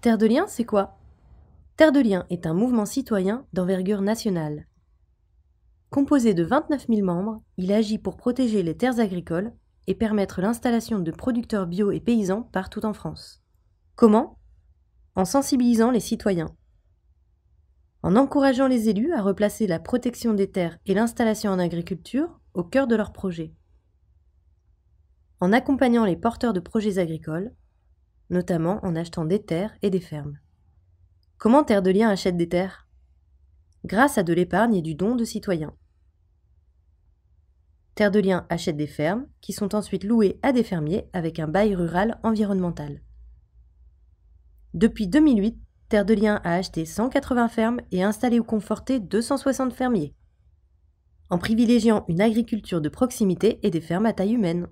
Terre de Liens, c'est quoi Terre de Liens est un mouvement citoyen d'envergure nationale. Composé de 29 000 membres, il agit pour protéger les terres agricoles et permettre l'installation de producteurs bio et paysans partout en France. Comment En sensibilisant les citoyens. En encourageant les élus à replacer la protection des terres et l'installation en agriculture au cœur de leurs projets. En accompagnant les porteurs de projets agricoles notamment en achetant des terres et des fermes. Comment Terre de Liens achète des terres Grâce à de l'épargne et du don de citoyens. Terre de Liens achète des fermes qui sont ensuite louées à des fermiers avec un bail rural environnemental. Depuis 2008, Terre de Liens a acheté 180 fermes et installé ou conforté 260 fermiers, en privilégiant une agriculture de proximité et des fermes à taille humaine.